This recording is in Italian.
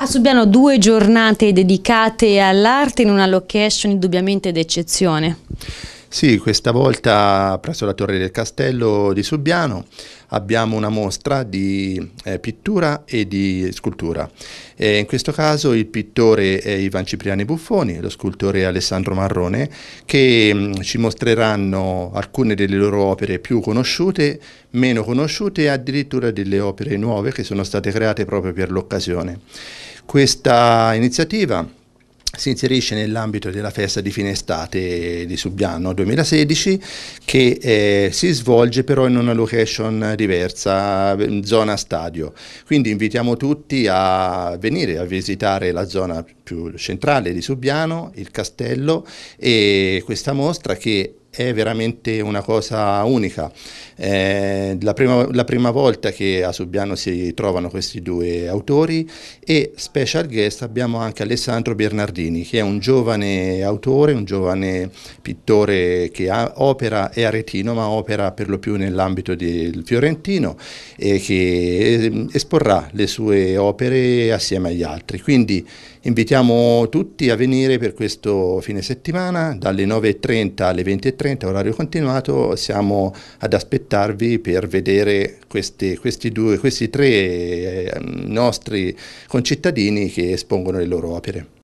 A ah, Subiano due giornate dedicate all'arte in una location indubbiamente d'eccezione. Sì, questa volta presso la Torre del Castello di Subiano abbiamo una mostra di eh, pittura e di scultura. E in questo caso il pittore è Ivan Cipriani Buffoni, lo scultore Alessandro Marrone, che mh, mm, ci mostreranno alcune delle loro opere più conosciute, meno conosciute e addirittura delle opere nuove che sono state create proprio per l'occasione. Questa iniziativa si inserisce nell'ambito della festa di fine estate di Subiano 2016 che eh, si svolge però in una location diversa, in zona stadio. Quindi invitiamo tutti a venire a visitare la zona più centrale di Subiano, il castello e questa mostra che è veramente una cosa unica. È eh, la, prima, la prima volta che a Subiano si trovano questi due autori e special guest abbiamo anche Alessandro Bernardini che è un giovane autore, un giovane pittore che ha, opera è aretino ma opera per lo più nell'ambito del fiorentino e che eh, esporrà le sue opere assieme agli altri. Quindi invitiamo tutti a venire per questo fine settimana dalle 9.30 alle 20.30 20.30 orario continuato, siamo ad aspettarvi per vedere questi, questi, due, questi tre eh, nostri concittadini che espongono le loro opere.